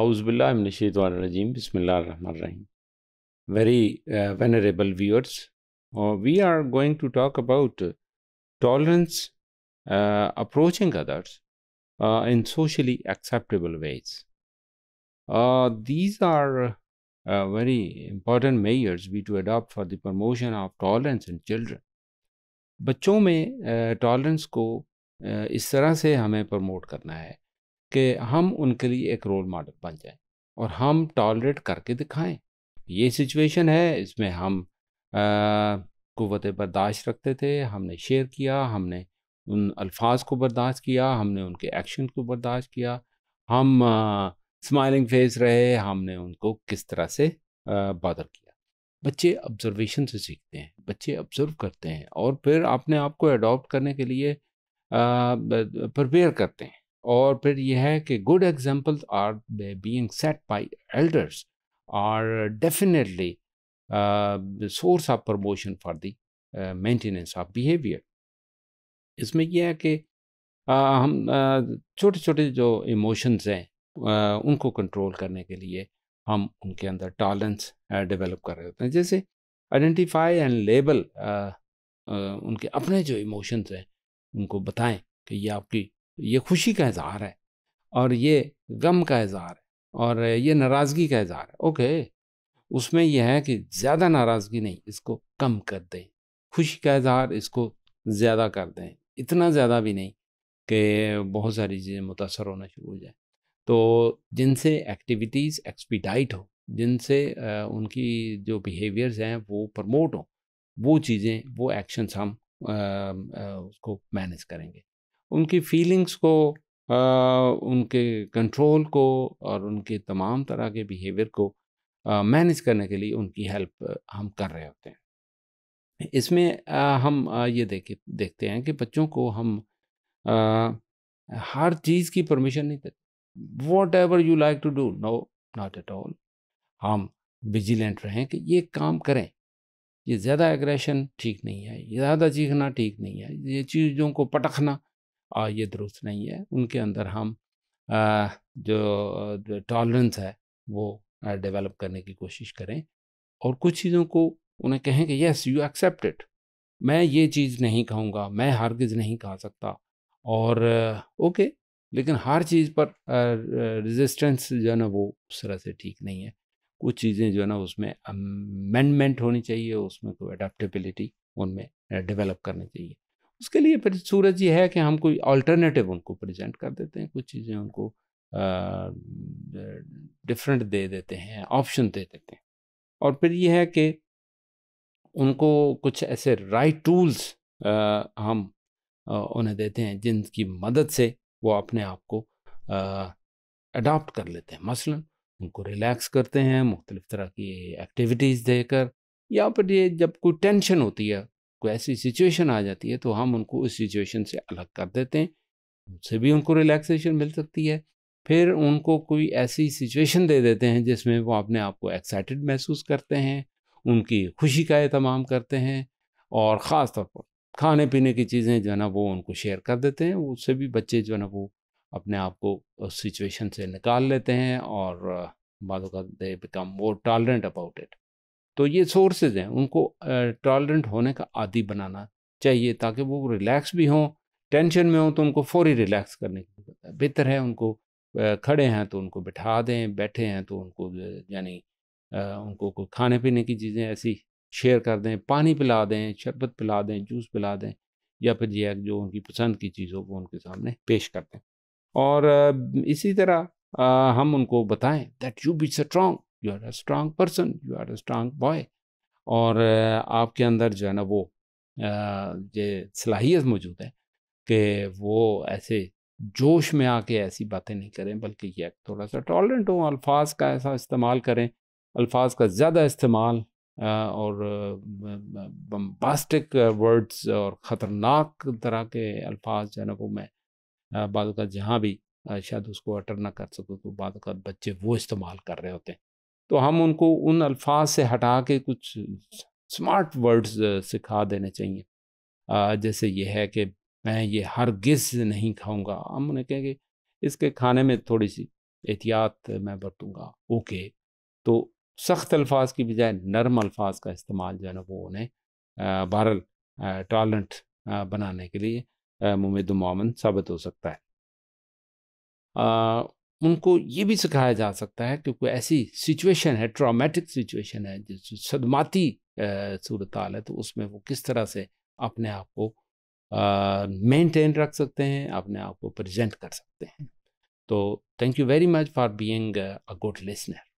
आउज़बिल्लाशीम बसमीम very venerable viewers we are going to talk about tolerance approaching others in socially acceptable ways these are very important measures we to adopt for the promotion of tolerance in children बच्चों में tolerance uh, को uh, इस तरह से हमें promote करना है कि हम उनके लिए एक रोल मॉडल बन जाएं और हम टॉलरेट करके दिखाएं ये सिचुएशन है इसमें हम कुत बर्दाश्त रखते थे हमने शेयर किया हमने उन अल्फाज को बर्दाश्त किया हमने उनके एक्शन को बर्दाश्त किया हम स्माइलिंग फेस रहे हमने उनको किस तरह से बॉदर किया बच्चे ऑब्जर्वेशन से सीखते हैं बच्चे ऑब्जर्व करते हैं और फिर अपने आप को एडोप्ट करने के लिए प्रपेयर करते हैं और फिर यह है कि good examples are being set by elders are definitely source of promotion for the maintenance of behaviour इसमें यह है कि आ, हम छोटे छोटे जो इमोशंस हैं उनको कंट्रोल करने के लिए हम उनके अंदर टॉलेंस डेवलप कर रहे होते हैं जैसे आइडेंटिफाई एंड लेबल उनके अपने जो इमोशंस हैं उनको बताएं कि ये आपकी ये खुशी का इजहार है और ये गम का इजहार है और ये नाराज़गी का इजहार है ओके उसमें यह है कि ज़्यादा नाराज़गी नहीं इसको कम कर दें खुशी का इजहार इसको ज़्यादा कर दें इतना ज़्यादा भी नहीं कि बहुत सारी चीज़ें मुतासर होना शुरू हो जाए तो जिनसे एक्टिविटीज़ एक्सपीडाइट हो जिनसे उनकी जो बिहेवियर्स हैं वो प्रमोट हों वो चीज़ें वो एक्शंस हम उसको मैनेज करेंगे उनकी फीलिंग्स को आ, उनके कंट्रोल को और उनके तमाम तरह के बिहेवियर को मैनेज करने के लिए उनकी हेल्प हम कर रहे होते हैं इसमें आ, हम आ, ये देखे देखते हैं कि बच्चों को हम आ, हर चीज़ की परमिशन नहीं देते whatever you like to do no not at all हम विजिलेंट रहें कि ये काम करें ये ज़्यादा एग्रेशन ठीक नहीं है ज़्यादा चीखना ठीक नहीं है ये चीज़ों को पटखना आ, ये दुरुस्त नहीं है उनके अंदर हम जो टॉलरेंस है वो डेवलप करने की कोशिश करें और कुछ चीज़ों को उन्हें कहें कि यस यू एक्सेप्ट इट मैं ये चीज़ नहीं कहूँगा मैं हर चीज़ नहीं कह सकता और ओके लेकिन हर चीज़ पर रेजिस्टेंस जो है ना वो उस तरह से ठीक नहीं है कुछ चीज़ें जो है ना उसमें अमेंडमेंट होनी चाहिए उसमें कोई अडाप्टेबिलिटी उनमें डेवलप करनी चाहिए उसके लिए फिर सूरज ये है कि हम कोई अल्टरनेटिव उनको प्रेजेंट कर देते हैं कुछ चीज़ें उनको डिफरेंट दे देते हैं ऑप्शन दे देते हैं और फिर ये है कि उनको कुछ ऐसे राइट टूल्स हम उन्हें देते हैं जिनकी मदद से वो अपने आप को अडॉप्ट कर लेते हैं मसलन उनको रिलैक्स करते हैं मुख्तलिफ़ तरह की एक्टिविटीज़ देकर या फिर ये जब कोई टेंशन होती है कोई ऐसी सिचुएशन आ जाती है तो हम उनको उस सिचुएशन से अलग कर देते हैं उनसे भी उनको रिलैक्सेशन मिल सकती है फिर उनको कोई ऐसी सिचुएशन दे देते हैं जिसमें वो अपने आप को एक्साइटेड महसूस करते हैं उनकी खुशी का एहतमाम करते हैं और ख़ास तौर पर खाने पीने की चीज़ें जो है ना वो उनको शेयर कर देते हैं उससे भी बच्चे जो है ना वो अपने आप को उस सिचुएशन से निकाल लेते हैं और बाद they become more tolerant about it तो ये सोर्सेज हैं उनको टॉलरेंट होने का आदि बनाना चाहिए ताकि वो रिलैक्स भी हों टेंशन में हों तो उनको फौरी रिलैक्स करने की बेहतर है उनको खड़े हैं तो उनको बिठा दें बैठे हैं तो उनको यानी उनको कोई खाने पीने की चीज़ें ऐसी शेयर कर दें पानी पिला दें शरबत पिला दें जूस पिला दें या फिर यह जो उनकी पसंद की चीज़ हो वो उनके सामने पेश कर दें और इसी तरह हम उनको बताएं that you be strong you are a strong person you are a strong boy और आपके अंदर जो है ना वो ये सलाहियत मौजूद है कि वो ऐसे जोश में आके ऐसी बातें नहीं करें बल्कि ये थोड़ा सा टॉलरेंट हो अल्फाज का ऐसा इस्तेमाल करें अल्फाज का ज़्यादा इस्तेमाल और बम्बास्टिक वर्ड्स और ख़तरनाक तरह के अल्फाज जो है ना वो मैं बाद जहाँ भी शायद उसको अटर ना कर सकूँ तो बाद बच्चे वो इस्तेमाल कर रहे होते हैं तो हम उनको उन अल्फाज से हटा के कुछ स्मार्ट वर्ड्स सिखा देने चाहिए जैसे ये है कि मैं ये हरगिज नहीं खाऊंगा हम उन्हें कहेंगे इसके खाने में थोड़ी सी एहतियात मैं बरतूँगा ओके तो सख्त अल्फाज की बजाय नरम अल्फाज का इस्तेमाल जो है ना वो उन्हें बहरल टॉलेंट बनाने के लिए मुमद साबित हो सकता है उनको ये भी सिखाया जा सकता है कि कोई ऐसी सिचुएशन है ट्रामेटिक सिचुएशन है जो सदमाती सूरत हाल है तो उसमें वो किस तरह से अपने आप को मेंटेन रख सकते हैं अपने आप को प्रेजेंट कर सकते हैं तो thank you very much for being a good listener